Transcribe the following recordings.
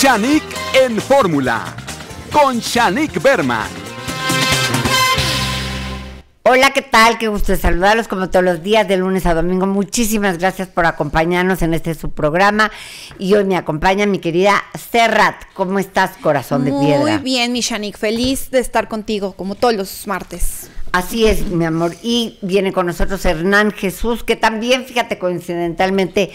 Shanik en Fórmula con Shanik Berman. Hola, ¿qué tal? Qué gusto saludarlos como todos los días, de lunes a domingo. Muchísimas gracias por acompañarnos en este su programa. Y hoy me acompaña mi querida Serrat. ¿Cómo estás, corazón de piedra? Muy bien, mi Shanik. Feliz de estar contigo, como todos los martes. Así es, mi amor. Y viene con nosotros Hernán Jesús, que también, fíjate, coincidentalmente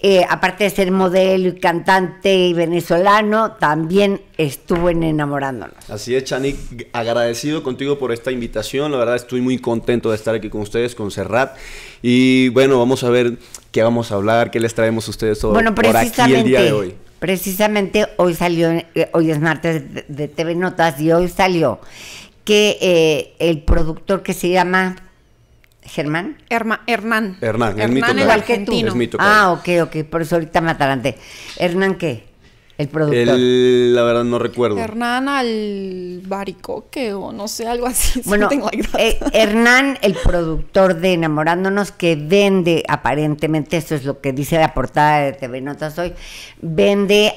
eh, aparte de ser modelo y cantante y venezolano, también estuvo en Enamorándonos. Así es, Chanik, agradecido contigo por esta invitación, la verdad estoy muy contento de estar aquí con ustedes, con Serrat, y bueno, vamos a ver qué vamos a hablar, qué les traemos a ustedes todo el día de hoy. Precisamente hoy salió, eh, hoy es martes de, TV Notas y hoy salió que eh, el productor que se llama Germán. Hernán. Hernán. Hernán, es argentino. ah, ok, ok. Por eso ahorita me atarante. ¿Hernán qué? El productor. la verdad no recuerdo. Hernán al baricoque, o no sé, algo así. Bueno, eh, Hernán, el productor de Enamorándonos, que vende, aparentemente, eso es lo que dice la portada de TV Notas hoy, vende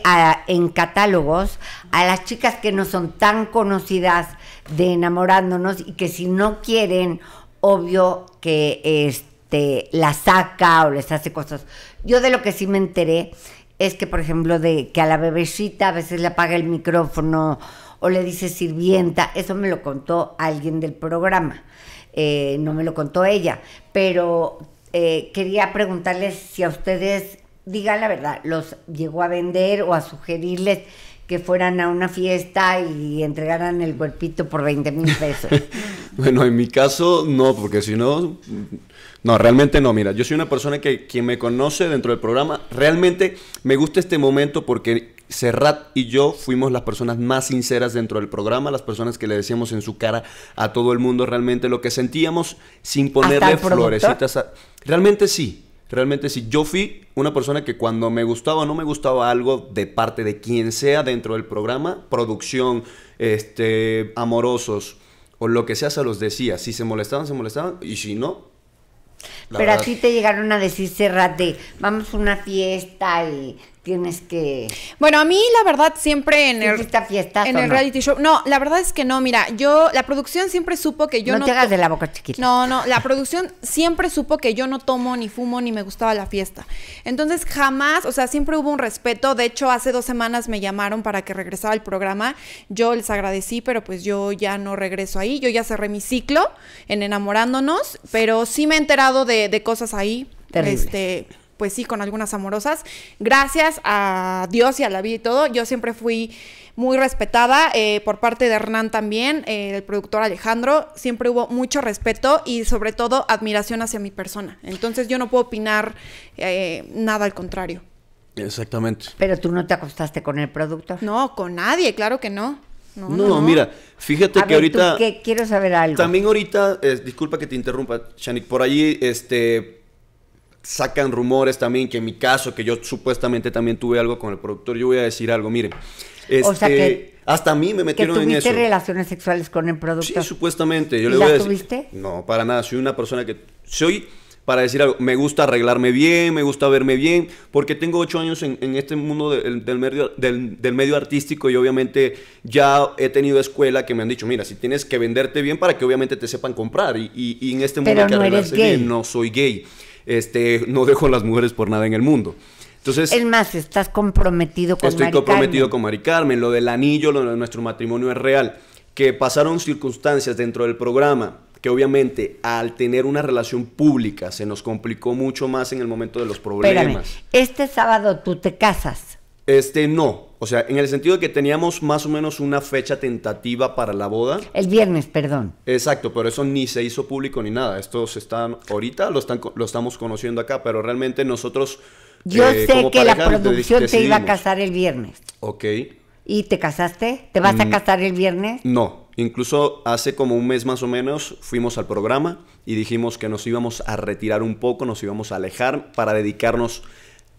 en catálogos a las chicas que no son tan conocidas de Enamorándonos y que si no quieren obvio que este, la saca o les hace cosas. Yo de lo que sí me enteré es que, por ejemplo, de que a la bebecita a veces le apaga el micrófono o le dice sirvienta, eso me lo contó alguien del programa, eh, no me lo contó ella, pero eh, quería preguntarles si a ustedes, diga la verdad, los llegó a vender o a sugerirles que fueran a una fiesta y entregaran el cuerpito por 20 mil pesos. bueno, en mi caso no, porque si no, no, realmente no. Mira, yo soy una persona que quien me conoce dentro del programa, realmente me gusta este momento porque Serrat y yo fuimos las personas más sinceras dentro del programa, las personas que le decíamos en su cara a todo el mundo realmente lo que sentíamos sin ponerle florecitas. A... Realmente sí, realmente si yo fui una persona que cuando me gustaba o no me gustaba algo de parte de quien sea dentro del programa, producción, este, amorosos o lo que sea, se los decía. Si se molestaban, se molestaban y si no... Pero a ti te llegaron a decir, Cerrate, vamos a una fiesta y tienes que. Bueno, a mí la verdad siempre en el fiesta en el reality show. No, la verdad es que no. Mira, yo la producción siempre supo que yo no. No te hagas de la boca chiquita. No, no. La producción siempre supo que yo no tomo ni fumo ni me gustaba la fiesta. Entonces jamás, o sea, siempre hubo un respeto. De hecho, hace dos semanas me llamaron para que regresara al programa. Yo les agradecí, pero pues yo ya no regreso ahí. Yo ya cerré mi ciclo en enamorándonos, pero sí me he enterado de, cosas ahí. Terrible. Este, pues sí, con algunas amorosas. Gracias a Dios y a la vida y todo, yo siempre fui muy respetada eh, por parte de Hernán también, eh, el productor Alejandro. Siempre hubo mucho respeto y sobre todo admiración hacia mi persona. Entonces yo no puedo opinar eh, nada al contrario. Exactamente. Pero tú no te acostaste con el productor. No, con nadie, claro que no. No, no, mira, fíjate que ahorita... que quiero saber algo. También ahorita, disculpa que te interrumpa, Shanik, por allí, este, sacan rumores también que en mi caso, que yo supuestamente también tuve algo con el productor, yo voy a decir algo, miren. Este, hasta a mí me metieron en eso. ¿Tuviste relaciones sexuales con el productor? Sí, supuestamente. Yo le voy a decir, No, para nada. Soy una persona que soy para decir algo. Me gusta arreglarme bien, me gusta verme bien, porque tengo ocho años en, este mundo del, medio, del, medio artístico y obviamente ya he tenido escuela que me han dicho, mira, si tienes que venderte bien para que obviamente te sepan comprar y, en este mundo que no gay. no soy gay este, no dejo a las mujeres por nada en el mundo. Entonces, es más, estás comprometido con Estoy comprometido con Mari Carmen. Lo del anillo, lo de nuestro matrimonio es real. Que pasaron circunstancias dentro del programa que obviamente al tener una relación pública se nos complicó mucho más en el momento de los problemas. este sábado tú te casas. Este, no. O sea, en el sentido de que teníamos más o menos una fecha tentativa para la boda. El viernes, perdón. Exacto, pero eso ni se hizo público ni nada. Estos están ahorita, lo, están, lo estamos conociendo acá, pero realmente nosotros... Yo eh, sé que la producción te, iba a casar el viernes. Ok. ¿Y te casaste? ¿Te vas a mm, casar el viernes? No. Incluso hace como un mes más o menos fuimos al programa y dijimos que nos íbamos a retirar un poco, nos íbamos a alejar para dedicarnos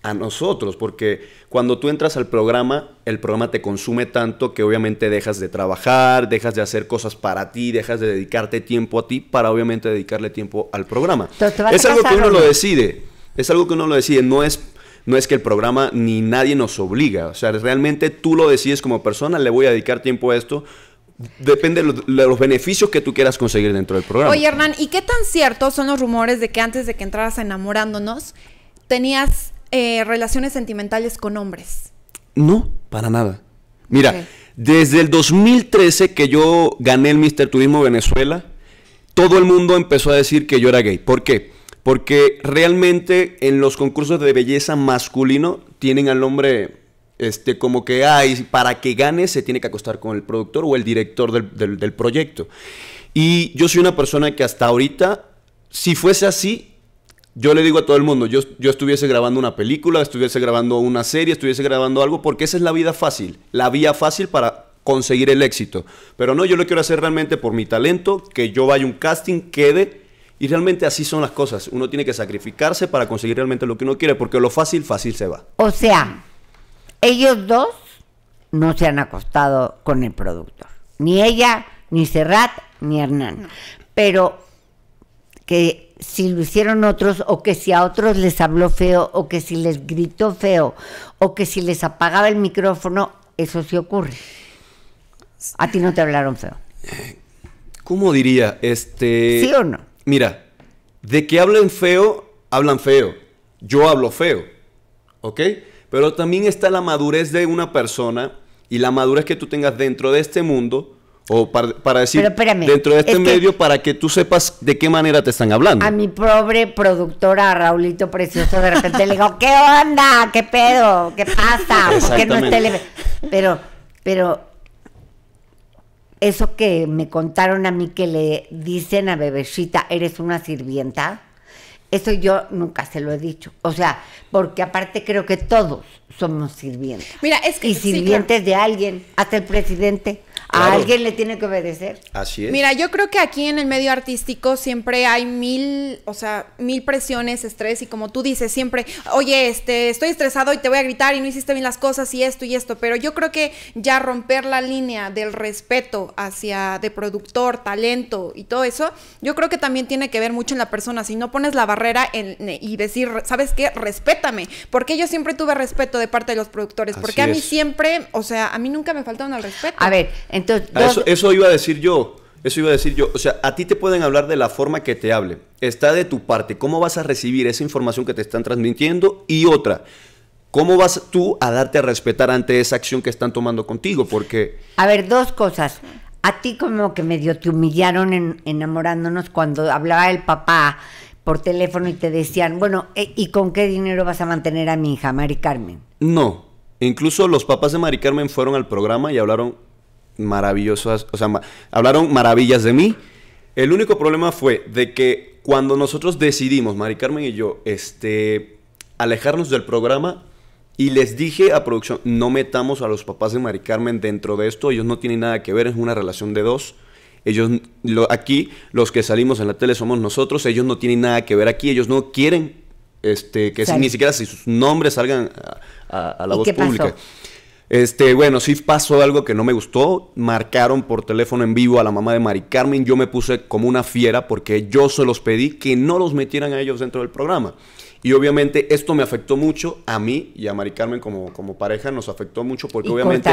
a nosotros, porque cuando tú entras al programa, el programa te consume tanto que obviamente dejas de trabajar, dejas de hacer cosas para ti, dejas de dedicarte tiempo a ti para obviamente dedicarle tiempo al programa. Es algo que uno lo decide, es algo que uno lo decide, no es no es que el programa ni nadie nos obliga. O sea, realmente tú lo decides como persona, le voy a dedicar tiempo a esto. Depende de los beneficios que tú quieras conseguir dentro del programa. Oye, Hernán, ¿y qué tan ciertos son los rumores de que antes de que entraras enamorándonos, tenías eh, relaciones sentimentales con hombres? No, para nada. Mira, desde el 2013 que yo gané el Mister Turismo Venezuela, todo el mundo empezó a decir que yo era gay. ¿Por qué? Porque realmente en los concursos de belleza masculino tienen al hombre este, como que, ay, para que gane se tiene que acostar con el productor o el director del, del proyecto. Y yo soy una persona que hasta ahorita, si fuese así, yo le digo a todo el mundo, yo, estuviese grabando una película, estuviese grabando una serie, estuviese grabando algo, porque esa es la vida fácil, la vía fácil para conseguir el éxito. Pero no, yo lo quiero hacer realmente por mi talento, que yo vaya a un casting, quede. Y realmente así son las cosas. Uno tiene que sacrificarse para conseguir realmente lo que uno quiere, porque lo fácil, fácil se va. O sea, ellos dos no se han acostado con el productor. Ni ella, ni Serrat, ni Hernán. Pero que si lo hicieron otros o que si a otros les habló feo o que si les gritó feo o que si les apagaba el micrófono, eso sí ocurre. A ti no te hablaron feo. Eh, ¿Cómo diría? Este, ¿Sí o no? Mira, de que hablen feo, hablan feo. Yo hablo feo. ¿Ok? Pero también está la madurez de una persona y la madurez que tú tengas dentro de este mundo o para, decir, dentro de este medio, para que tú sepas de qué manera te están hablando. A mi pobre productora, Raulito Precioso, de repente le digo, ¿qué onda? ¿Qué pedo? ¿Qué pasa? ¿Por qué no es tele Pero, pero, eso que me contaron a mí que le dicen a Bebecita, eres una sirvienta, eso yo nunca se lo he dicho. O sea, porque aparte creo que todos somos sirvientes. Mira, es que, y sirvientes de alguien, hasta el presidente. A alguien le tiene que obedecer. Así es. Mira, yo creo que aquí en el medio artístico siempre hay mil, o sea, mil presiones, estrés y como tú dices, siempre, oye, este, estoy estresado y te voy a gritar y no hiciste bien las cosas y esto y esto, pero yo creo que ya romper la línea del respeto hacia de productor, talento y todo eso, yo creo que también tiene que ver mucho en la persona. Si no pones la barrera y decir, ¿sabes qué? Respétame, porque yo siempre tuve respeto de parte de los productores, porque a mí siempre, o sea, a mí nunca me faltaron el respeto. A ver, en Ah, eso, eso iba a decir yo. Eso iba a decir yo. O sea, a ti te pueden hablar de la forma que te hable. Está de tu parte. ¿Cómo vas a recibir esa información que te están transmitiendo? Y otra, ¿cómo vas tú a darte a respetar ante esa acción que están tomando contigo? Porque... A ver, dos cosas. A ti como que medio te humillaron en, enamorándonos cuando hablaba el papá por teléfono y te decían, bueno, eh, ¿y con qué dinero vas a mantener a mi hija, Mari Carmen? No. Incluso los papás de Mari Carmen fueron al programa y hablaron maravillosas, o sea, hablaron maravillas de mí. El único problema fue de que cuando nosotros decidimos, Mari Carmen y yo, este, alejarnos del programa y les dije a producción, no metamos a los papás de Mari Carmen dentro de esto, ellos no tienen nada que ver, es una relación de dos. Ellos, lo, aquí, los que salimos en la tele somos nosotros, ellos no tienen nada que ver aquí, ellos no quieren este, que si, ni siquiera si sus nombres salgan a, la voz pública. Este, bueno, sí pasó algo que no me gustó. Marcaron por teléfono en vivo a la mamá de Mari Carmen. Yo me puse como una fiera porque yo se los pedí que no los metieran a ellos dentro del programa. Y obviamente esto me afectó mucho a mí y a Mari Carmen como, como pareja. Nos afectó mucho porque obviamente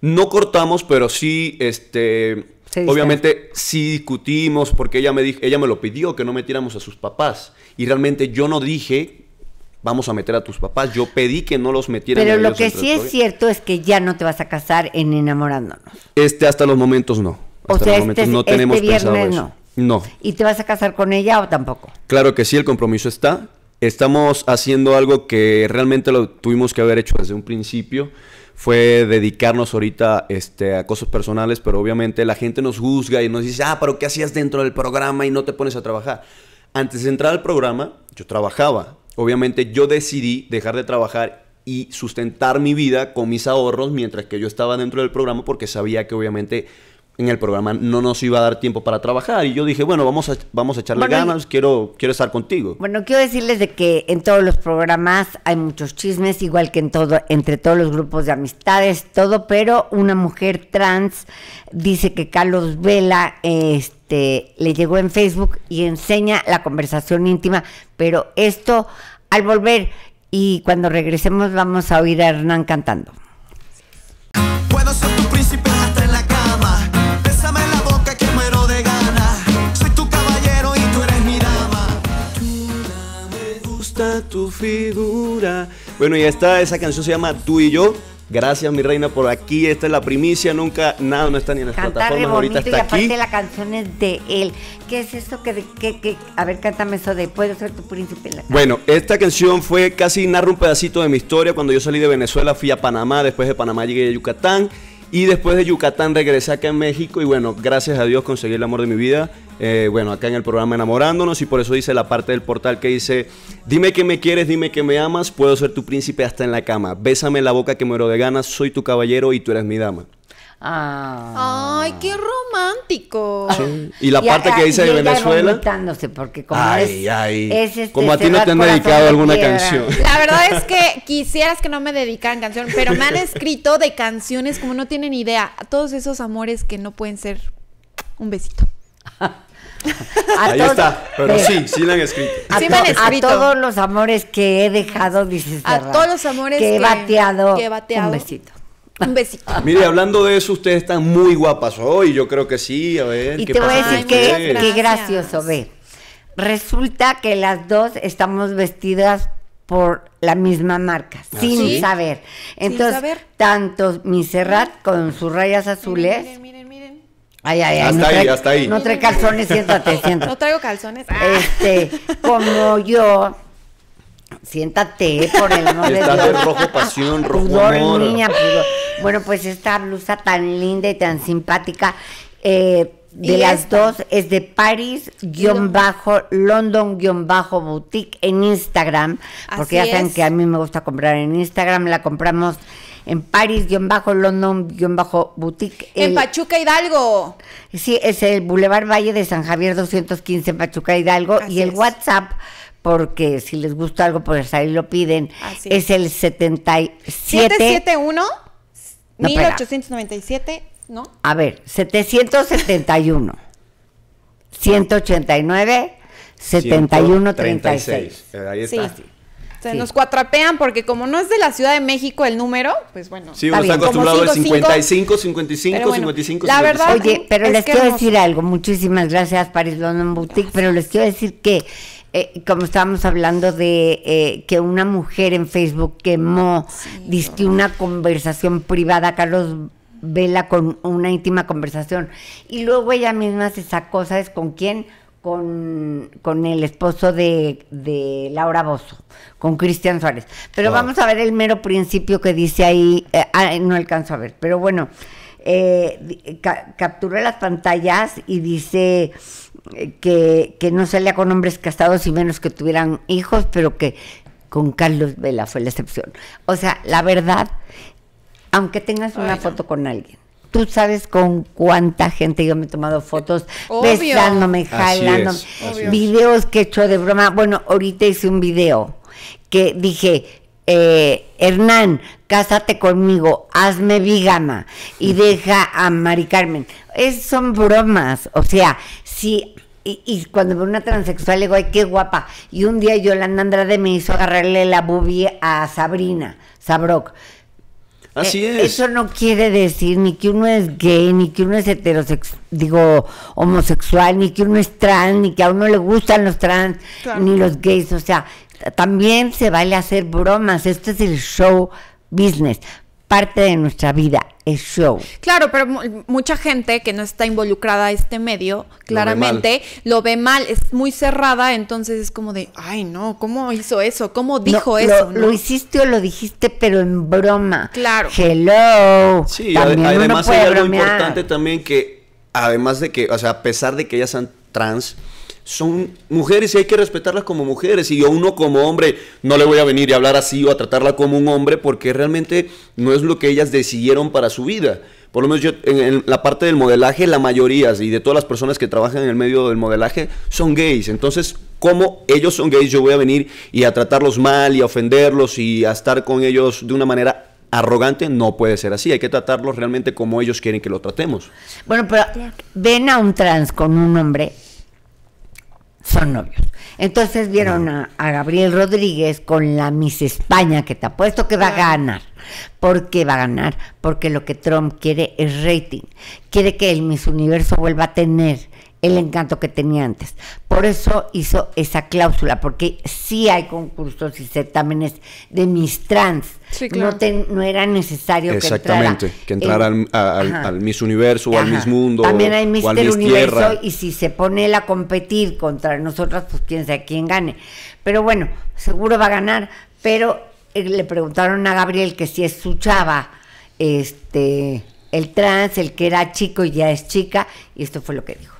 no cortamos, pero sí, este, Obviamente sí discutimos porque ella me, ella me lo pidió que no metiéramos a sus papás y realmente yo no dije vamos a meter a tus papás. Yo pedí que no los metieran. Pero lo que sí es cierto es que ya no te vas a casar en enamorándonos. Este hasta los momentos no. Hasta los este momentos no este tenemos eso. No. no. ¿Y te vas a casar con ella o tampoco? Claro que sí, el compromiso está. Estamos haciendo algo que realmente lo tuvimos que haber hecho desde un principio fue dedicarnos ahorita este, a cosas personales, pero obviamente la gente nos juzga y nos dice, ah, pero ¿qué hacías dentro del programa y no te pones a trabajar? Antes de entrar al programa, yo trabajaba obviamente yo decidí dejar de trabajar y sustentar mi vida con mis ahorros mientras que yo estaba dentro del programa porque sabía que obviamente en el programa no nos iba a dar tiempo para trabajar. Y yo dije, bueno, vamos a, vamos a echarle ganas, quiero, quiero estar contigo. Bueno, quiero decirles de que en todos los programas hay muchos chismes, igual que en todo, entre todos los grupos de amistades, todo, pero una mujer trans dice que Carlos Vela este, le llegó en Facebook y enseña la conversación íntima, pero esto al volver y cuando regresemos vamos a oír a Hernán cantando. tu figura. Bueno, y esta esa canción se llama Tú y yo. Gracias, mi reina, por aquí. Esta es la primicia. Nunca, nada, no está ni en las plataforma plataformas. Ahorita está y aparte la canción de él. ¿Qué es esto que, que, que a ver, cántame eso de Puedo ser tu príncipe? bueno, esta canción fue casi narra un pedacito de mi historia. Cuando yo salí de Venezuela, fui a Panamá. Después de Panamá llegué a Yucatán. Y después de Yucatán regresé acá en México y bueno, gracias a Dios conseguí el amor de mi vida. Eh, bueno, acá en el programa Enamorándonos y por eso dice la parte del portal que dice, dime que me quieres, dime que me amas, puedo ser tu príncipe hasta en la cama, bésame la boca que muero de ganas, soy tu caballero y tú eres mi dama. Ah. Ay, qué romántico. Y la parte que dice de Venezuela. ay, ay. Este, como a ti no te han dedicado alguna canción. La verdad es que quisieras que no me dedicaran canción, pero me han escrito de canciones como no tienen idea. Todos esos amores que no pueden ser un besito. Ahí está, pero sí, sí la han escrito. A, me han escrito. a todos los amores que he dejado, dices. A todos los amores que he bateado. Que he bateado. Un besito. Un besito. Mire, hablando de eso, ustedes están muy guapas hoy. Yo creo que sí. A ver. Y te voy a decir que, qué gracioso. Ve, resulta que las dos estamos vestidas por la misma marca, ¿Ah, sin saber. Entonces, sin saber. tanto mi Serrat con sus rayas azules. Miren, miren, miren. hasta ahí, hasta ahí. No trae calzones, siéntate, siéntate. No traigo calzones. Ah. Este, como yo, siéntate, por el nombre de de rojo pasión, rojo Pudor, amor. niña, bueno, pues esta blusa tan linda y tan simpática. Eh, de las dos es de Paris bajo London bajo boutique en Instagram porque ya saben que a mí me gusta comprar en Instagram la compramos en paris bajo London bajo boutique en Pachuca Hidalgo sí es el Boulevard Valle de San Javier 215 en Pachuca Hidalgo y el WhatsApp porque si les gusta algo, pues ahí lo piden. es. es el 77. ¿771? 1897, ¿no? A ver, 771. 189, 71, 36. Ahí está. Se nos cuatrapean porque como no es de la Ciudad de México el número, pues bueno. Sí, uno está, acostumbrado a 55, 55, 55, La Oye, pero les quiero decir algo. Muchísimas gracias, París London Boutique, pero les quiero decir que eh, como estábamos hablando de eh, que una mujer en Facebook quemó, ah, dice una conversación privada, Carlos Vela con una íntima conversación. Y luego ella misma se sacó, ¿sabes con quién? Con, el esposo de, de Laura Bozo, con Cristian Suárez. Pero vamos a ver el mero principio que dice ahí, eh, ah, no alcanzo a ver, pero bueno. Eh, capturé las pantallas y dice eh, que, no salía con hombres casados y menos que tuvieran hijos, pero que con Carlos Vela fue la excepción. O sea, la verdad, aunque tengas una foto con alguien, tú sabes con cuánta gente yo me he tomado fotos, besándome, jalándome, videos que he hecho de broma. Bueno, ahorita hice un video que dije, eh, Hernán, cásate conmigo, hazme bigama y deja a Mari Carmen. Es, son bromas, o sea, si... Y, cuando veo una transexual le digo, ay, qué guapa. Y un día Yolanda Andrade me hizo agarrarle la bubie a Sabrina, Sabrok. Así eh, es. Eso no quiere decir ni que uno es gay, ni que uno es heterosexual, digo, homosexual, ni que uno es trans, ni que a uno le gustan los trans, ni los gays. O sea, también se vale hacer bromas. Este es el show business, parte de nuestra vida, es show. Claro, pero mucha gente que no está involucrada a este medio, claramente, lo ve mal, es muy cerrada, entonces es como de, ay no, ¿cómo hizo eso? ¿Cómo dijo eso? Lo, hiciste o lo dijiste, pero en broma. Claro. Hello. Sí, además hay algo importante también que, además de que, o sea, a pesar de que ellas sean trans, son mujeres y hay que respetarlas como mujeres. Y yo uno como hombre no le voy a venir y hablar así o a tratarla como un hombre porque realmente no es lo que ellas decidieron para su vida. Por lo menos en, la parte del modelaje, la mayoría y de todas las personas que trabajan en el medio del modelaje son gays. Entonces, como ellos son gays, yo voy a venir y a tratarlos mal y a ofenderlos y a estar con ellos de una manera arrogante no puede ser así. Hay que tratarlos realmente como ellos quieren que lo tratemos. Bueno, pero ven a un trans con un hombre son novios. Entonces vieron a, Gabriel Rodríguez con la Miss España, que te apuesto que va a ganar. ¿Por qué va a ganar? Porque lo que Trump quiere es rating. Quiere que el Miss Universo vuelva a tener el encanto que tenía antes. Por eso hizo esa cláusula, porque sí hay concursos y certámenes de Miss Trans. no, no, era necesario que entrara, que entrara al, Miss Universo o al Miss Mundo. También hay Miss Universo y si se pone él a competir contra nosotras, pues quién sabe quién gane. Pero bueno, seguro va a ganar, pero eh, le preguntaron a Gabriel que si es su chava, este, el trans, el que era chico y ya es chica, y esto fue lo que dijo.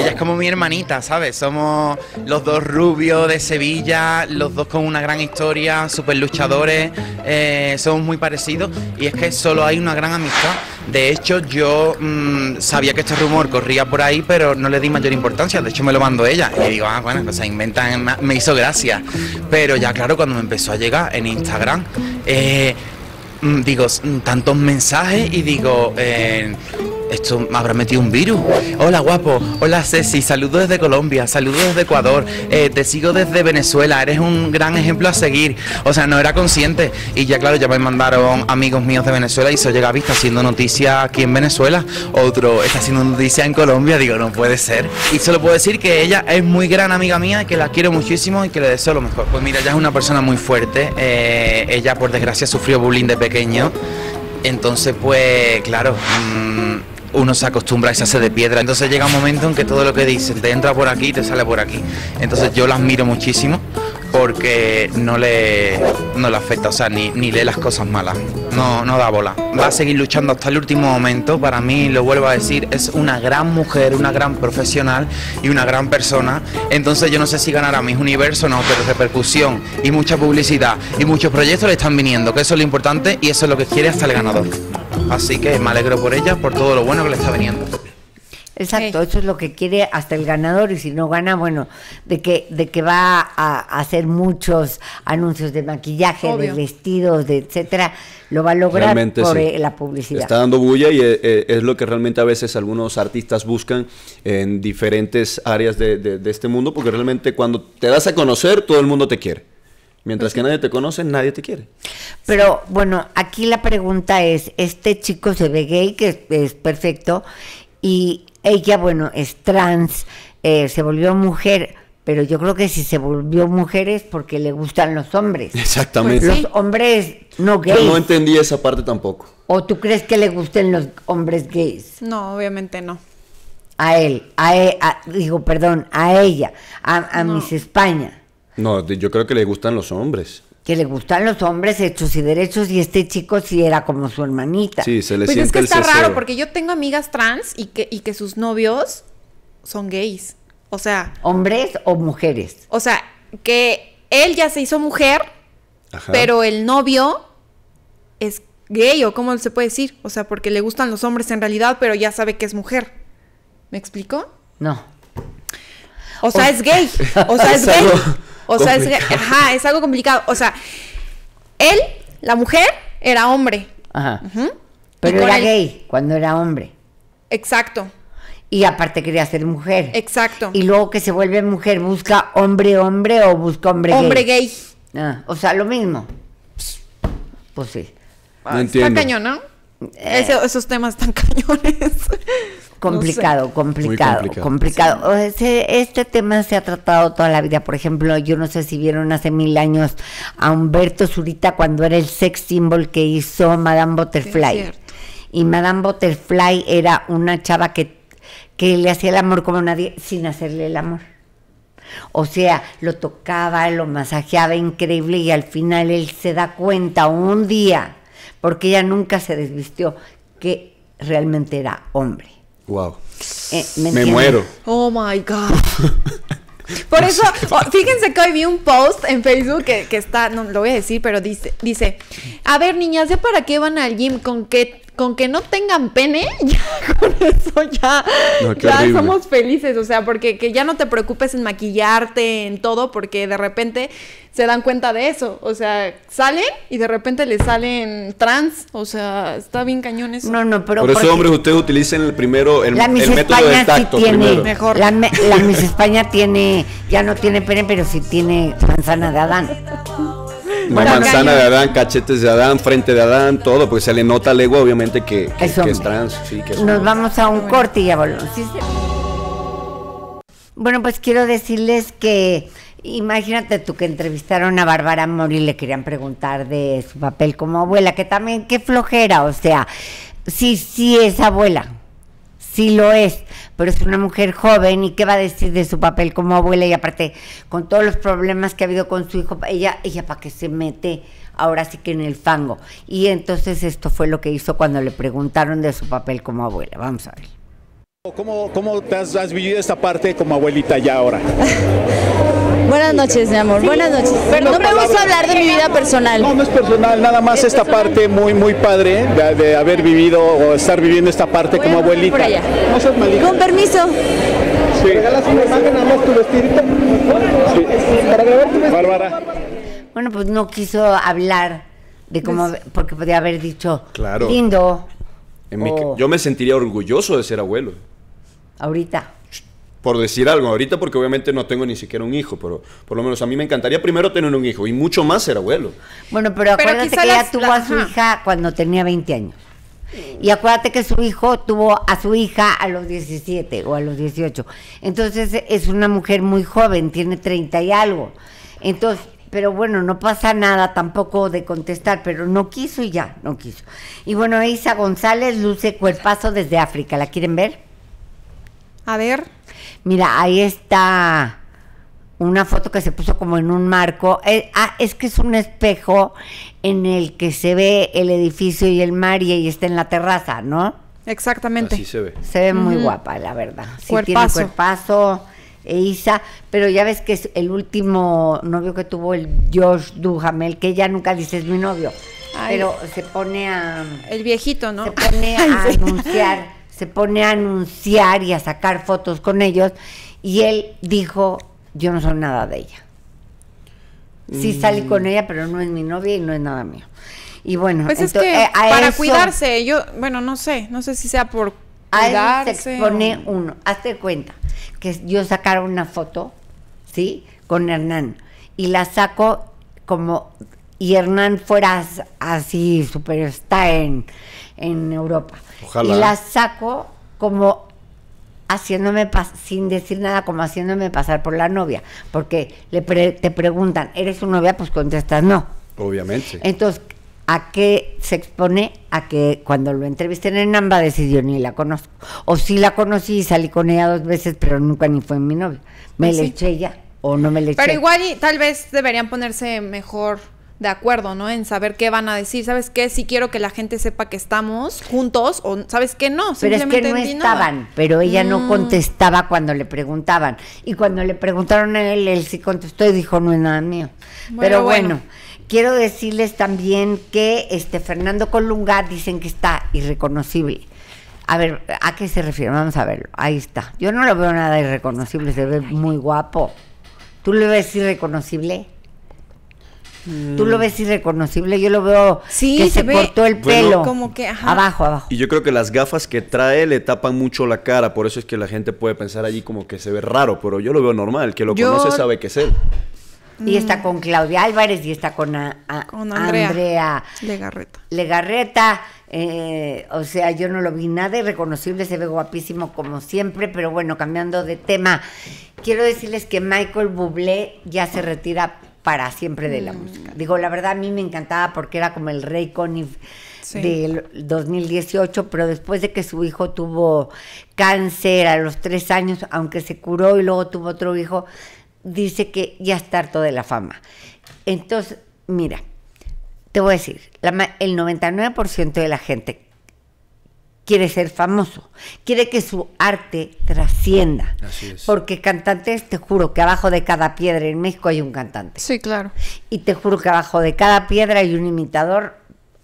Ella es como mi hermanita, ¿sabes? Somos los dos rubios de Sevilla, los dos con una gran historia, super luchadores, eh, somos muy parecidos y es que solo hay una gran amistad. De hecho, yo mm, sabía que este rumor corría por ahí, pero no le di mayor importancia. De hecho, me lo mandó ella. Y digo, ah, bueno, pues se inventan, me hizo gracia. Pero ya, claro, cuando me empezó a llegar en Instagram, eh, mm, digo, tantos mensajes y digo, eh, esto me habrá metido un virus. Hola guapo, hola Ceci, saludos desde Colombia, saludos desde Ecuador, eh, te sigo desde Venezuela, eres un gran ejemplo a seguir. O sea, no era consciente y ya claro, ya me mandaron amigos míos de Venezuela y se llega a vista haciendo noticia aquí en Venezuela, otro está haciendo noticia en Colombia, digo, no puede ser. Y solo puedo decir que ella es muy gran amiga mía, que la quiero muchísimo y que le deseo lo mejor. Pues mira, ella es una persona muy fuerte, eh, ella por desgracia sufrió bullying de pequeño. Entonces, pues, claro, mm, uno se acostumbra y se hace de piedra. Entonces llega un momento en que todo lo que dicen te entra por aquí y te sale por aquí. Entonces yo la miro muchísimo porque no le, afecta, o sea, ni, ni lee las cosas malas. No, no da bola. Va a seguir luchando hasta el último momento. Para mí, lo vuelvo a decir, es una gran mujer, una gran profesional y una gran persona. Entonces yo no sé si ganará mis universo no, pero repercusión y mucha publicidad y muchos proyectos le están viniendo, que eso es lo importante y eso es lo que quiere hasta el ganador. Así que me alegro por ella, por todo lo bueno que le está veniendo. Exacto, eso es lo que quiere hasta el ganador y si no gana, bueno, de que de que va a hacer muchos anuncios de maquillaje, de vestidos, de etcétera, lo va a lograr por eh, la publicidad. Está dando bulla y eh, eh, es lo que realmente a veces algunos artistas buscan en diferentes áreas de este mundo, porque realmente cuando te das a conocer, todo el mundo te quiere. Mientras que nadie te conoce, nadie te quiere. Pero bueno, aquí la pregunta es, este chico se ve gay, que es, perfecto, y ella, bueno, es trans, eh, se volvió mujer, pero yo creo que si se volvió mujer es porque le gustan los hombres. Exactamente. los hombres no gays. Yo no entendí esa parte tampoco. ¿O tú crees que le gusten los hombres gays? No, obviamente no. A él, a, e, digo, perdón, a ella, a, a mis España. No, yo creo que le gustan los hombres. Que le gustan los hombres hechos y derechos y este chico sí era como su hermanita. Sí, se le pues siente es que está raro porque yo tengo amigas trans y que, que sus novios son gays. O sea... Hombres o mujeres. O sea, que él ya se hizo mujer, pero el novio es gay o cómo se puede decir. O sea, porque le gustan los hombres en realidad, pero ya sabe que es mujer. ¿Me explico? No. O sea, es gay. O sea, es gay. O sea, es, es algo complicado. O sea, él, la mujer, era hombre. Ajá. Pero era gay cuando era hombre. Exacto. Y aparte quería ser mujer. Exacto. Y luego que se vuelve mujer, ¿busca hombre-hombre o busca hombre gay? Hombre gay. Ah, o sea, lo mismo. Pues sí. No ah, Está cañón, ¿no? Eh. esos temas tan cañones. Complicado, complicado, complicado, este, tema se ha tratado toda la vida. Por ejemplo, yo no sé si vieron hace mil años a Humberto Zurita cuando era el sex symbol que hizo Madame Butterfly. Y Madame Butterfly era una chava que, que le hacía el amor como nadie sin hacerle el amor. O sea, lo tocaba, lo masajeaba increíble y al final él se da cuenta un día porque ella nunca se desvistió, que realmente era hombre. Wow. Eh, me muero. Oh my God. Por eso, oh, fíjense que hoy vi un post en Facebook que, está, no lo voy a decir, pero dice, dice, a ver niñas, ¿ya para qué van al gym? ¿Con que, Con que no tengan pene, ya con eso ya, somos felices. O sea, porque que ya no te preocupes en maquillarte, en todo, porque de repente se dan cuenta de eso. O sea, salen y de repente les salen trans. O sea, está bien cañón eso. No, no, pero. Por eso, hombres, ustedes utilicen el primero, el, la método España tacto. Sí tiene, Mejor. La, la Miss España tiene ya no tiene pene, pero sí tiene manzana de Adán. manzana de Adán, cachetes de Adán, frente de Adán, todo, pues se le nota a legua, obviamente, que, es, trans. Sí, que es Nos vamos a un corte y ya volvemos. bueno, pues quiero decirles que imagínate tú que entrevistaron a Bárbara Mori y le querían preguntar de su papel como abuela, que también qué flojera, o sea, sí, sí es abuela, sí lo es, pero es una mujer joven y qué va a decir de su papel como abuela y aparte con todos los problemas que ha habido con su hijo, ella, ella para que se mete ahora sí que en el fango. Y entonces esto fue lo que hizo cuando le preguntaron de su papel como abuela. Vamos a ver. ¿Cómo, cómo has, vivido esta parte como abuelita ya ahora? Buenas noches, mi amor. Buenas noches. pero no me gusta hablar de mi vida personal. No, no es personal, nada más esta parte muy, muy padre de, haber vivido o estar viviendo esta parte como abuelita. No seas Con permiso. Sí. tu Para grabar Bárbara. Bueno, pues no quiso hablar de cómo, pues porque podía haber dicho claro. lindo. Yo me sentiría orgulloso de ser abuelo ahorita? Por decir algo, ahorita porque obviamente no tengo ni siquiera un hijo, pero por lo menos a mí me encantaría primero tener un hijo y mucho más ser abuelo. Bueno, pero acuérdate que ella tuvo a su hija cuando tenía 20 años. Y acuérdate que su hijo tuvo a su hija a los 17 o a los 18. Entonces es una mujer muy joven, tiene 30 y algo. Entonces, pero bueno, no pasa nada tampoco de contestar, pero no quiso y ya, no quiso. Y bueno, Isa González luce cuerpazo desde África, ¿la quieren ver? A ver. Mira, ahí está una foto que se puso como en un marco. Eh, ah, es que es un espejo en el que se ve el edificio y el mar y está en la terraza, ¿no? Exactamente. Así se ve. Se ve muy guapa, la verdad. Sí, cuerpazo. tiene cuerpazo. E Isa, pero ya ves que es el último novio que tuvo el Josh Duhamel, que ya nunca dice es mi novio, pero se pone a... El viejito, ¿no? Se pone a anunciar se pone a anunciar y a sacar fotos con ellos y él dijo, yo no soy nada de ella. Sí mm. salí con ella, pero no es mi novia y no es nada mío. Y bueno, pues eh, para cuidarse, yo, bueno, no sé, no sé si sea por a él se pone uno. Hazte cuenta que yo sacara una foto, ¿sí? Con Hernán. Y la saco como. Y Hernán fuera así, súper... Está en, en Europa. Y la saco como haciéndome sin decir nada, como haciéndome pasar por la novia, porque le te preguntan, ¿eres su novia? Pues contestas no. Obviamente. Entonces, ¿a qué se expone? A que cuando lo entrevisten en AMBA decidió ni la conozco. O sí la conocí y salí con ella dos veces, pero nunca ni fue mi novia. Me pues le eché ya, o no me le eché. Pero igual y tal vez deberían ponerse mejor de acuerdo, ¿no? En saber qué van a decir, ¿sabes qué? Si quiero que la gente sepa que estamos juntos o ¿sabes qué? No, Pero es que no estaban, pero ella no mm. contestaba cuando le preguntaban. Y cuando le preguntaron a él, él sí contestó y dijo, no es nada mío. pero bueno. quiero decirles también que este Fernando Colunga dicen que está irreconocible. A ver, ¿a qué se refiere? Vamos a verlo. Ahí está. Yo no lo veo nada irreconocible, se ve muy guapo. ¿Tú lo ves irreconocible? Mm. Tú lo ves irreconocible, yo lo veo sí, que se, cortó el pelo. Como que, Abajo, abajo. Y yo creo que las gafas que trae le tapan mucho la cara, por eso es que la gente puede pensar allí como que se ve raro, pero yo lo veo normal, que lo conoce sabe que es él. Y está mm. con Claudia Álvarez y está con, Andrea, Legarreta. Legarreta, eh, o sea, yo no lo vi nada irreconocible, se ve guapísimo como siempre, pero bueno, cambiando de tema, quiero decirles que Michael Bublé ya se retira para siempre de la mm. música. Digo, la verdad a mí me encantaba porque era como el rey Conif del 2018, pero después de que su hijo tuvo cáncer a los tres años, aunque se curó y luego tuvo otro hijo, dice que ya está harto de la fama. Entonces, mira, te voy a decir, el 99% de la gente quiere ser famoso, quiere que su arte trascienda. Así es. Porque cantantes, te juro que abajo de cada piedra en México hay un cantante. Sí, claro. Y te juro que abajo de cada piedra hay un imitador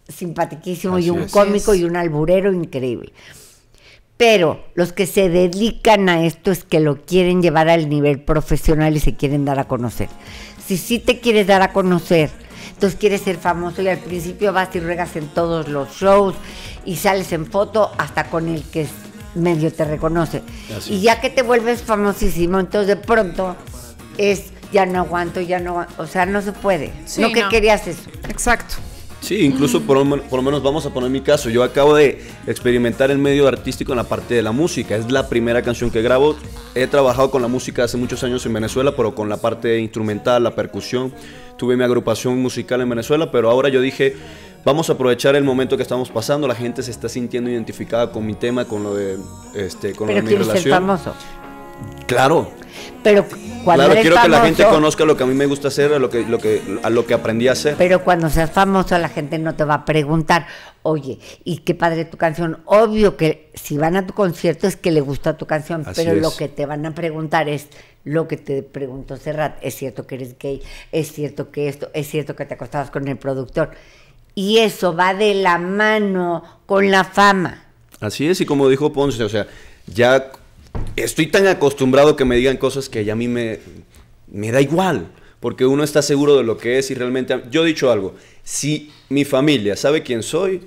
simpaticísimo y un cómico y un alburero increíble. Pero los que se dedican a esto es que lo quieren llevar al nivel profesional y se quieren dar a conocer. Si sí te quieres dar a conocer, entonces quieres ser famoso y al principio vas y regas en todos los shows y sales en foto hasta con el que medio te reconoce. Y ya que te vuelves famosísimo, entonces de pronto es ya no aguanto, ya no, o sea, no se puede. lo que querías eso. Exacto. Sí, incluso por, por, lo menos vamos a poner mi caso. Yo acabo de experimentar el medio artístico en la parte de la música. Es la primera canción que grabo. He trabajado con la música hace muchos años en Venezuela, pero con la parte instrumental, la percusión tuve mi agrupación musical en Venezuela, pero ahora yo dije, vamos a aprovechar el momento que estamos pasando, la gente se está sintiendo identificada con mi tema, con lo de, este, con pero mi relación. Ser famoso. Claro. Pero cuando claro, quiero que la gente conozca lo que a mí me gusta hacer, lo que, lo que, a lo que aprendí a hacer. Pero cuando seas famoso, la gente no te va a preguntar, oye, y qué padre tu canción. Obvio que si van a tu concierto es que le gusta tu canción, pero lo que te van a preguntar es lo que te preguntó Serrat. ¿Es cierto que eres gay? ¿Es cierto que esto? ¿Es cierto que te acostabas con el productor? Y eso va de la mano con la fama. Así es, y como dijo Ponce, o sea, ya estoy tan acostumbrado que me digan cosas que ya a mí me, me da igual porque uno está seguro de lo que es y realmente yo he dicho algo, si mi familia sabe quién soy,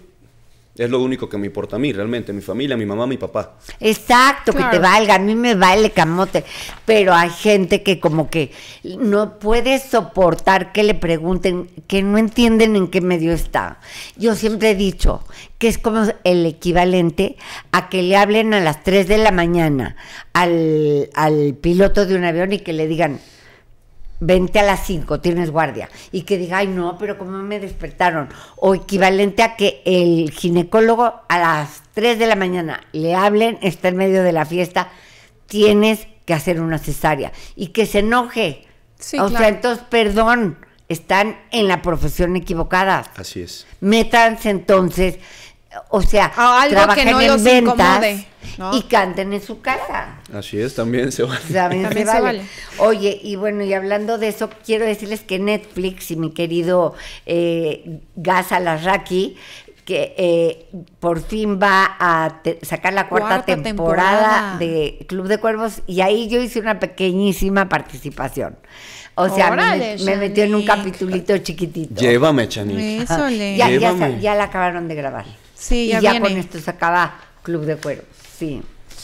es lo único que me importa a mí, realmente, mi familia, mi mamá, mi papá. Exacto, que te valga, a mí me vale camote, pero hay gente que como que no puede soportar que le pregunten, que no entienden en qué medio está. Yo siempre he dicho que es como el equivalente a que le hablen a las 3 de la mañana al, al piloto de un avión y que le digan, vente a las 5, tienes guardia, y que diga, ay no, pero ¿cómo me despertaron? O equivalente a que el ginecólogo a las 3 de la mañana le hablen, está en medio de la fiesta, tienes que hacer una cesárea, y que se enoje. o sea, entonces, perdón, están en la profesión equivocada. Así es. Métanse entonces o sea, algo trabajen en ventas y canten en su casa. Así es, también se vale. También, se, vale. Oye, y bueno, y hablando de eso, quiero decirles que Netflix y mi querido eh, Gas Larraqui que eh, por fin va a sacar la cuarta, temporada, de Club de Cuervos y ahí yo hice una pequeñísima participación. O sea, me, metió en un capitulito chiquitito. Llévame, Chanik. ya la acabaron de grabar ya y ya con esto se acaba Club de Cuero. Sí.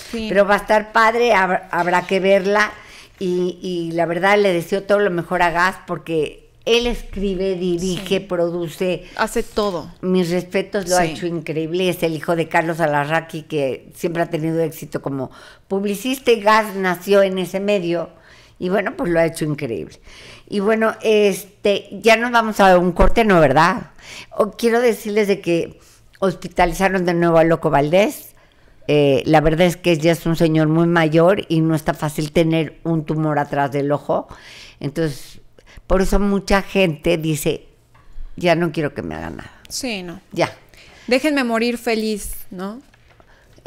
sí. Pero va a estar padre, habrá que verla. Y, la verdad le deseo todo lo mejor a Gas porque él escribe, dirige, produce. Hace todo. Mis respetos, lo ha hecho increíble. Es el hijo de Carlos Alarraqui que siempre ha tenido éxito como publicista y Gas nació en ese medio. Y bueno, pues lo ha hecho increíble. Y bueno, este, ya nos vamos a un corte, ¿no? ¿Verdad? O quiero decirles de que hospitalizaron de nuevo a Loco Valdés. Eh, la verdad es que ya es un señor muy mayor y no está fácil tener un tumor atrás del ojo. Entonces, por eso mucha gente dice, ya no quiero que me hagan nada. Sí, no. Ya. Déjenme morir feliz, ¿no?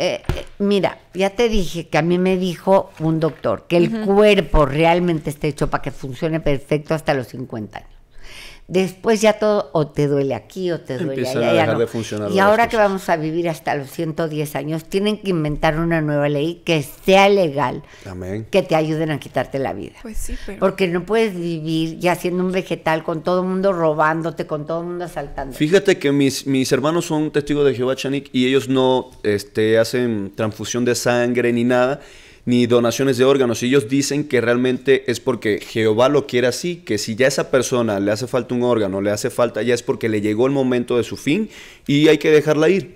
Eh, eh, mira, ya te dije que a mí me dijo un doctor que el cuerpo realmente está hecho para que funcione perfecto hasta los 50 años. Después ya todo o te duele aquí o te duele allá. y ahora que vamos a vivir hasta los 110 años, tienen que inventar una nueva ley que sea legal. Que te ayuden a quitarte la vida. Pues sí, pero... Porque no puedes vivir ya siendo un vegetal con todo el mundo robándote, con todo el mundo asaltando. Fíjate que mis, mis hermanos son testigos de Jehová Chanik y ellos no este, hacen transfusión de sangre ni nada ni donaciones de órganos. Ellos dicen que realmente es porque Jehová lo quiere así, que si ya esa persona le hace falta un órgano, le hace falta, ya es porque le llegó el momento de su fin y hay que dejarla ir.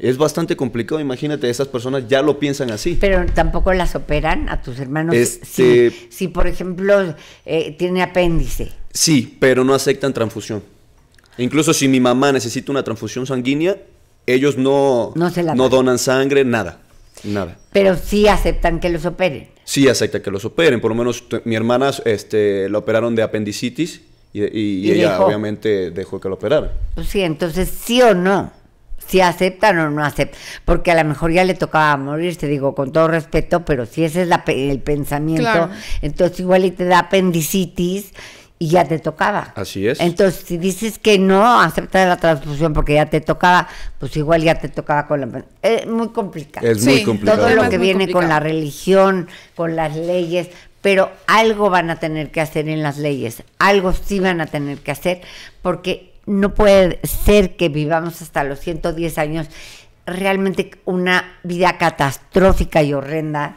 Es bastante complicado, imagínate, esas personas ya lo piensan así. Pero tampoco las operan a tus hermanos. Este, si, por ejemplo, eh, tiene apéndice. Sí, pero no aceptan transfusión. Incluso si mi mamá necesita una transfusión sanguínea, ellos no, no donan sangre, nada. Nada. Pero sí aceptan que los operen. Sí aceptan que los operen. Por lo menos mi hermana este, la operaron de apendicitis y, ella obviamente dejó que lo operaran. Pues sí, entonces sí o no. Si aceptan o no aceptan. Porque a lo mejor ya le tocaba morir, te digo, con todo respeto, pero si ese es el pensamiento, entonces igual y te da apendicitis y ya te tocaba. Así es. Entonces, si dices que no, aceptar la transfusión porque ya te tocaba, pues igual ya te tocaba con la... Es muy complicado. Es muy complicado. Todo lo que viene con la religión, con las leyes, pero algo van a tener que hacer en las leyes, algo sí van a tener que hacer, porque no puede ser que vivamos hasta los 110 años realmente una vida catastrófica y horrenda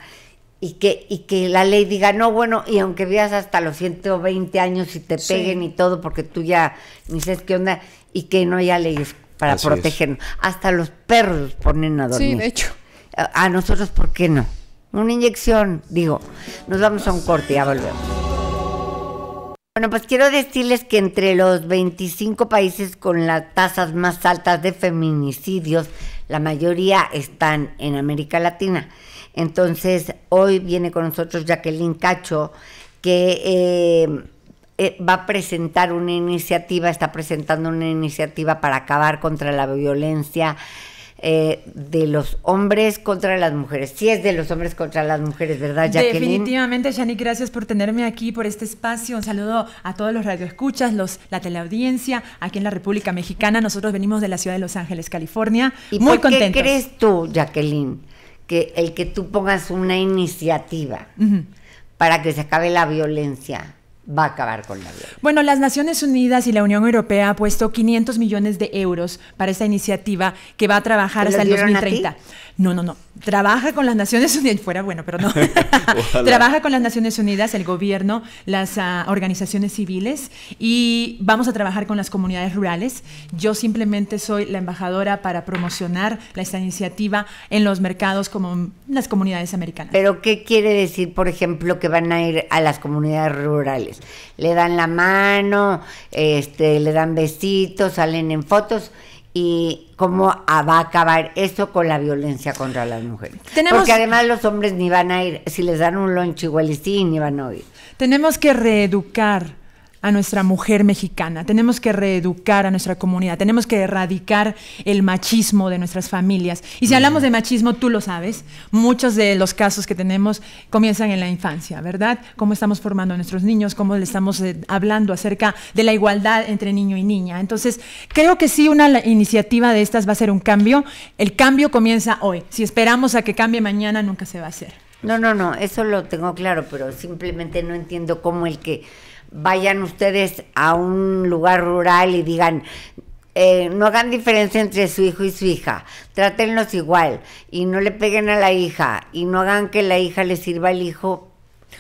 y que, y que la ley diga, no, bueno, y aunque veas hasta los 120 años y te peguen y todo, porque tú ya ni sabes qué onda, y que no haya leyes para protegernos. Hasta los perros ponen a dormir. Sí, hecho. A, nosotros, ¿por qué no? Una inyección, digo. Nos vamos a un corte, y ya volvemos. Bueno, pues quiero decirles que entre los 25 países con las tasas más altas de feminicidios, la mayoría están en América Latina. Entonces, hoy viene con nosotros Jacqueline Cacho, que eh, eh, va a presentar una iniciativa, está presentando una iniciativa para acabar contra la violencia. Eh, de los hombres contra las mujeres. Sí es de los hombres contra las mujeres, ¿verdad, Jacqueline? Definitivamente, Yanni, gracias por tenerme aquí, por este espacio. Un saludo a todos los radioescuchas, los, la teleaudiencia, aquí en la República Mexicana. Nosotros venimos de la ciudad de Los Ángeles, California. ¿Y muy contentos. ¿Qué crees tú, Jacqueline? que el que tú pongas una iniciativa para que se acabe la violencia va a acabar con la violencia. Bueno, las Naciones Unidas y la Unión Europea han puesto 500 millones de euros para esta iniciativa que va a trabajar hasta el 2030. No, no, no. Trabaja con las Naciones Unidas, fuera bueno, pero no. Trabaja con las Naciones Unidas, el gobierno, las ah, organizaciones civiles y vamos a trabajar con las comunidades rurales. Yo simplemente soy la embajadora para promocionar esta iniciativa en los mercados como las comunidades americanas. Pero ¿qué quiere decir, por ejemplo, que van a ir a las comunidades rurales? Pues, le dan la mano, este, le dan besitos, salen en fotos y cómo va a acabar eso con la violencia contra las mujeres. Porque además los hombres ni van a ir, si les dan un lonche igual ni van a ir. Tenemos que reeducar a nuestra mujer mexicana, tenemos que reeducar a nuestra comunidad, tenemos que erradicar el machismo de nuestras familias. Y si hablamos de machismo, tú lo sabes, muchos de los casos que tenemos comienzan en la infancia, ¿verdad? Cómo estamos formando a nuestros niños, cómo le estamos eh, hablando acerca de la igualdad entre niño y niña. Entonces, creo que sí, una iniciativa de estas va a ser un cambio. El cambio comienza hoy. Si esperamos a que cambie mañana, nunca se va a hacer. No, no, no, eso lo tengo claro, pero simplemente no entiendo cómo el que vayan ustedes a un lugar rural y digan, eh, no hagan diferencia entre su hijo y su hija, trátenlos igual y no le peguen a la hija y no hagan que la hija le sirva al hijo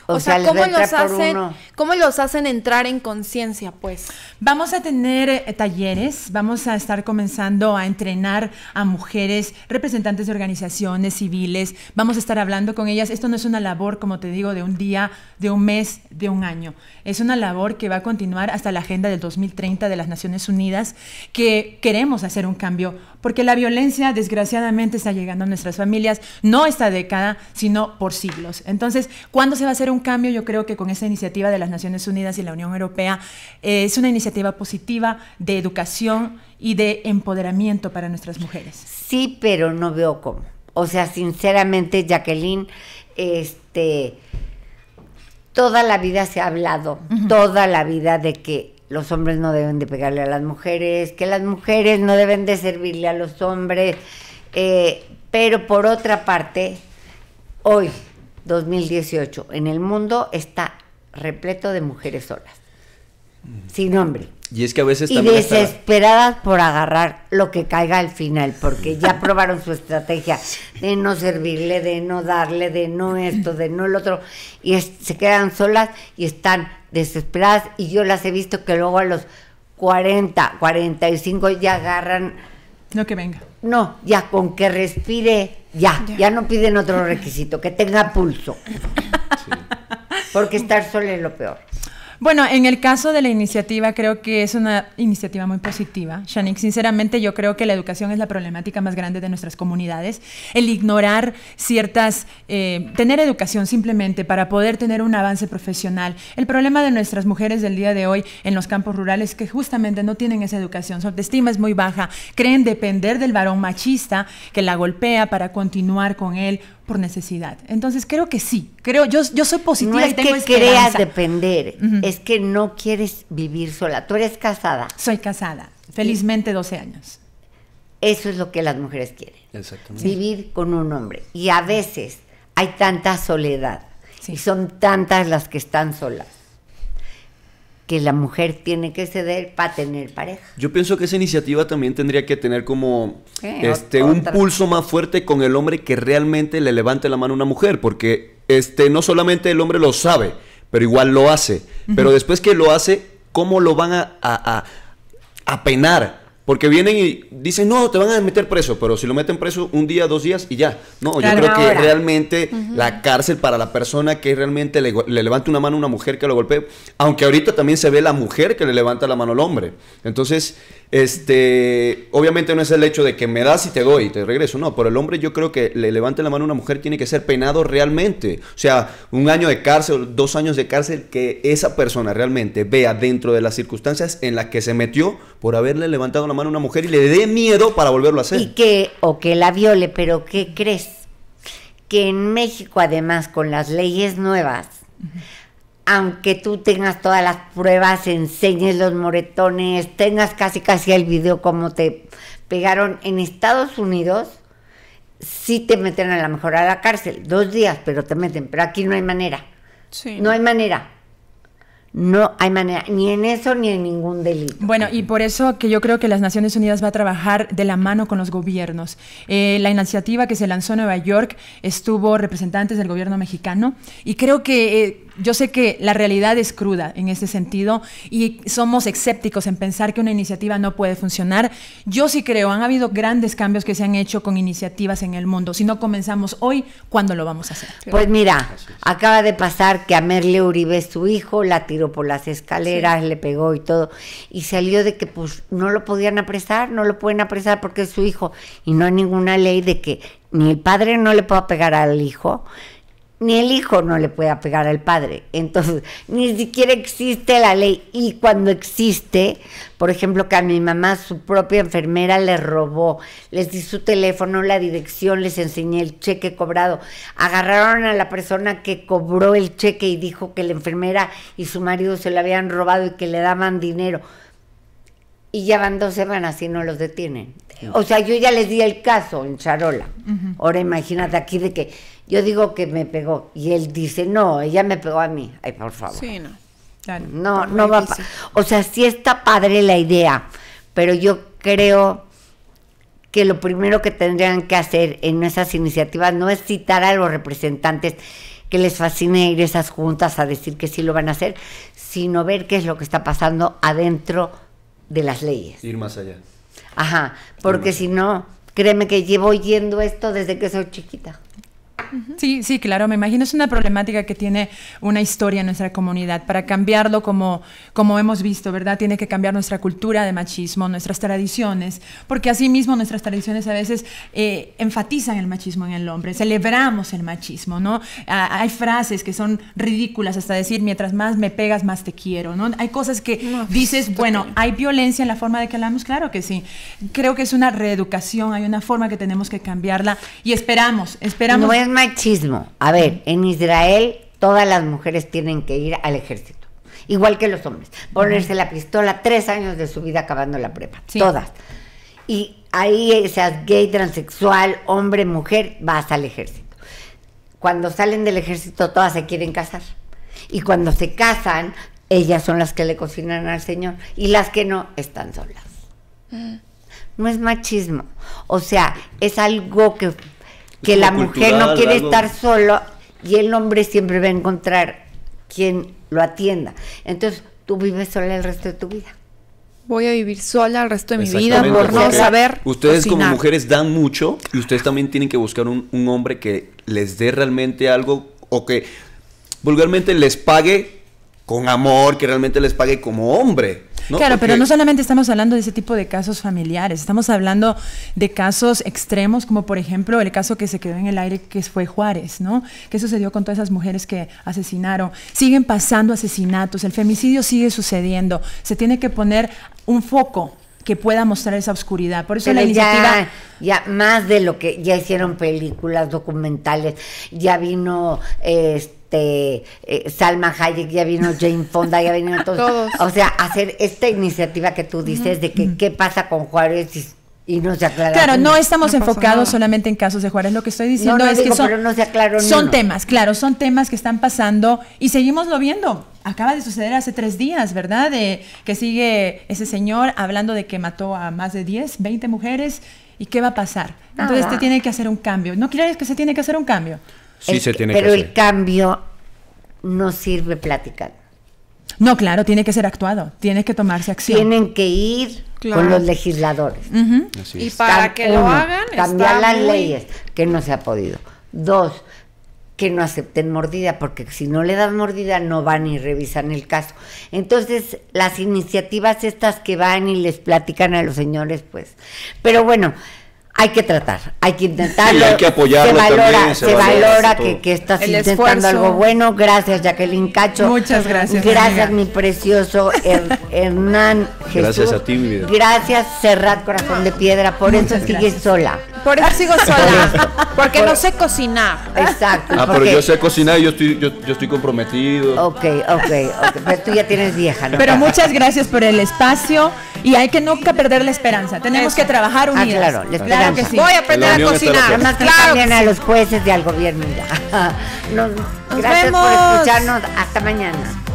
o, sea, ¿cómo, los hacen, ¿cómo los hacen entrar en conciencia, pues? Vamos a tener eh, talleres, vamos a estar comenzando a entrenar a mujeres, representantes de organizaciones civiles, vamos a estar hablando con ellas. Esto no es una labor, como te digo, de un día, de un mes, de un año. Es una labor que va a continuar hasta la agenda del 2030 de las Naciones Unidas, que queremos hacer un cambio porque la violencia desgraciadamente está llegando a nuestras familias, no esta década, sino por siglos. Entonces, ¿cuándo se va a hacer un cambio? Yo creo que con esta iniciativa de las Naciones Unidas y la Unión Europea eh, es una iniciativa positiva de educación y de empoderamiento para nuestras mujeres. Sí, pero no veo cómo. O sea, sinceramente, Jacqueline, este, toda la vida se ha hablado, toda la vida de que los hombres no deben de pegarle a las mujeres, que las mujeres no deben de servirle a los hombres. Eh, pero por otra parte, hoy, 2018, en el mundo está repleto de mujeres solas, sin hombre. Y es que a veces y desesperadas por agarrar lo que caiga al final, porque ya probaron su estrategia de no servirle, de no darle, de no esto, de no el otro, y se quedan solas y están desesperadas y yo las he visto que luego a los 40, 45 ya agarran... no que venga. No, ya con que respire, ya, ya, no piden otro requisito, que tenga pulso. Porque estar solo es lo peor. Bueno, en el caso de la iniciativa, creo que es una iniciativa muy positiva. Shanik, sinceramente yo creo que la educación es la problemática más grande de nuestras comunidades. El ignorar ciertas, eh, tener educación simplemente para poder tener un avance profesional. El problema de nuestras mujeres del día de hoy en los campos rurales es que justamente no tienen esa educación, su autoestima es muy baja, creen depender del varón machista que la golpea para continuar con él por necesidad. Entonces creo que sí, creo, yo, yo soy positiva. No es y tengo que creas depender, es que no quieres vivir sola. Tú eres casada. Soy casada, felizmente 12 años. Eso es lo que las mujeres quieren. Vivir con un hombre. Y a veces hay tanta soledad y son tantas las que están solas que la mujer tiene que ceder para tener pareja. Yo pienso que esa iniciativa también tendría que tener como eh, este un pulso más fuerte con el hombre que realmente le levante la mano a una mujer, porque este no solamente el hombre lo sabe, pero igual lo hace. Pero después que lo hace, ¿cómo lo van a, a, a penar? Porque vienen y dicen, no, te van a meter preso, pero si lo meten preso un día, dos días y ya. No, yo creo que realmente la cárcel para la persona que realmente le, levanta una mano a una mujer que lo golpee, aunque ahorita también se ve la mujer que le levanta la mano al hombre. Entonces, este, obviamente no es el hecho de que me das y te doy y te regreso, no, por el hombre yo creo que le levante la mano a una mujer tiene que ser penado realmente, o sea, un año de cárcel, dos años de cárcel que esa persona realmente vea dentro de las circunstancias en las que se metió por haberle levantado la mano a una mujer y le dé miedo para volverlo a hacer. Y que, o que la viole, pero ¿qué crees? Que en México además con las leyes nuevas aunque tú tengas todas las pruebas, enseñes los moretones, tengas casi casi el video como te pegaron en Estados Unidos, sí te meten a la mejor a la cárcel, dos días, pero te meten, pero aquí no hay manera. No hay manera. No hay manera, ni en eso ni en ningún delito. Bueno, y por eso que yo creo que las Naciones Unidas va a trabajar de la mano con los gobiernos. Eh, la iniciativa que se lanzó en Nueva York estuvo representantes del gobierno mexicano y creo que eh, yo sé que la realidad es cruda en ese sentido y somos escépticos en pensar que una iniciativa no puede funcionar. Yo sí creo, han habido grandes cambios que se han hecho con iniciativas en el mundo. Si no comenzamos hoy, ¿cuándo lo vamos a hacer? Pues mira, acaba de pasar que a Merle Uribe, su hijo, la tiró por las escaleras, le pegó y todo, y salió de que pues no lo podían apresar, no lo pueden apresar porque es su hijo y no hay ninguna ley de que ni el padre no le pueda pegar al hijo, ni el hijo no le puede pegar al padre. Entonces, ni siquiera existe la ley. Y cuando existe, por ejemplo, que a mi mamá su propia enfermera le robó, les di su teléfono, la dirección, les enseñé el cheque cobrado, agarraron a la persona que cobró el cheque y dijo que la enfermera y su marido se lo habían robado y que le daban dinero. Y ya van dos semanas y no los detienen. O sea, yo ya les di el caso en Charola. Ahora imagínate aquí de que yo digo que me pegó y él dice, no, ella me pegó a mí. Ay, por favor. Sí, no. no, no va. O sea, sí está padre la idea, pero yo creo que lo primero que tendrían que hacer en esas iniciativas no es citar a los representantes que les fascine ir a esas juntas a decir que sí lo van a hacer, sino ver qué es lo que está pasando adentro de las leyes. Ir más allá. Ajá, porque si no, créeme que llevo oyendo esto desde que soy chiquita. Sí, sí, claro, me imagino es una problemática que tiene una historia en nuestra comunidad. Para cambiarlo como, como hemos visto, ¿verdad? Tiene que cambiar nuestra cultura de machismo, nuestras tradiciones, porque asimismo nuestras tradiciones a veces eh, enfatizan el machismo en el hombre, celebramos el machismo, ¿no? Ah, hay frases que son ridículas hasta decir, mientras más me pegas, más te quiero, ¿no? Hay cosas que dices, bueno, ¿hay violencia en la forma de que hablamos? Claro que sí. Creo que es una reeducación, hay una forma que tenemos que cambiarla y esperamos, esperamos machismo. A ver, en Israel todas las mujeres tienen que ir al ejército, igual que los hombres. Ponerse la pistola tres años de su vida acabando la prepa, todas. Y ahí eh, seas gay, transexual, hombre, mujer, vas al ejército. Cuando salen del ejército todas se quieren casar. Y cuando se casan, ellas son las que le cocinan al Señor y las que no están solas. No es machismo, o sea, es algo que que la mujer no quiere estar sola y el hombre siempre va a encontrar quien lo atienda. Entonces, tú vives sola el resto de tu vida. Voy a vivir sola el resto de mi vida por no saber. Ustedes como mujeres dan mucho y ustedes también tienen que buscar un, un hombre que les dé realmente algo o que vulgarmente les pague con amor, que realmente les pague como hombre. Claro, pero no solamente estamos hablando de ese tipo de casos familiares, estamos hablando de casos extremos, como por ejemplo el caso que se quedó en el aire, que fue Juárez, ¿no? ¿Qué sucedió con todas esas mujeres que asesinaron? Siguen pasando asesinatos, el femicidio sigue sucediendo, se tiene que poner un foco que pueda mostrar esa oscuridad. Por eso la iniciativa. Ya, más de lo que ya hicieron películas, documentales, ya vino. este. Este, eh, Salma Hayek, ya vino Jane Fonda, ya vino todos, O sea, hacer esta iniciativa que tú dices de que qué pasa con Juárez y nos no se aclara. Claro, pues no estamos enfocados solamente en casos de Juárez. Lo que estoy diciendo es que son, son temas, claro, son temas que están pasando y seguimos lo viendo. Acaba de suceder hace tres días, ¿verdad? De, que sigue ese señor hablando de que mató a más de 10, 20 mujeres y qué va a pasar. Entonces, te tiene que hacer un cambio. No decir que se tiene que hacer un cambio se tiene pero el cambio no sirve platicar. No, claro, tiene que ser actuado, tiene que tomarse acción. Tienen que ir con los legisladores. y para que lo hagan, cambiar las leyes, que no se ha podido. Dos, que no acepten mordida, porque si no le dan mordida no van y revisan el caso. Entonces, las iniciativas estas que van y les platican a los señores, pues. Pero bueno, hay que tratar, hay que intentar, Y hay que apoyarlo. Se valora, se, valora, que, estás intentando algo bueno. Gracias, Jacqueline Cacho. Muchas gracias. Gracias, mi precioso Hernán Jesús. Gracias a ti, mi vida. Gracias, Serrat Corazón de Piedra. Por eso sigues sola. Por eso sigo sola. porque no sé cocinar. Exacto. Ah, pero yo sé cocinar y yo estoy, comprometido. Ok, ok, Pero pues tú ya tienes vieja, Pero muchas gracias por el espacio y hay que nunca perder la esperanza. Tenemos que trabajar unidos. Ah, claro, la Voy a aprender a cocinar. No claro también a los jueces y al gobierno. gracias por escucharnos. Hasta mañana.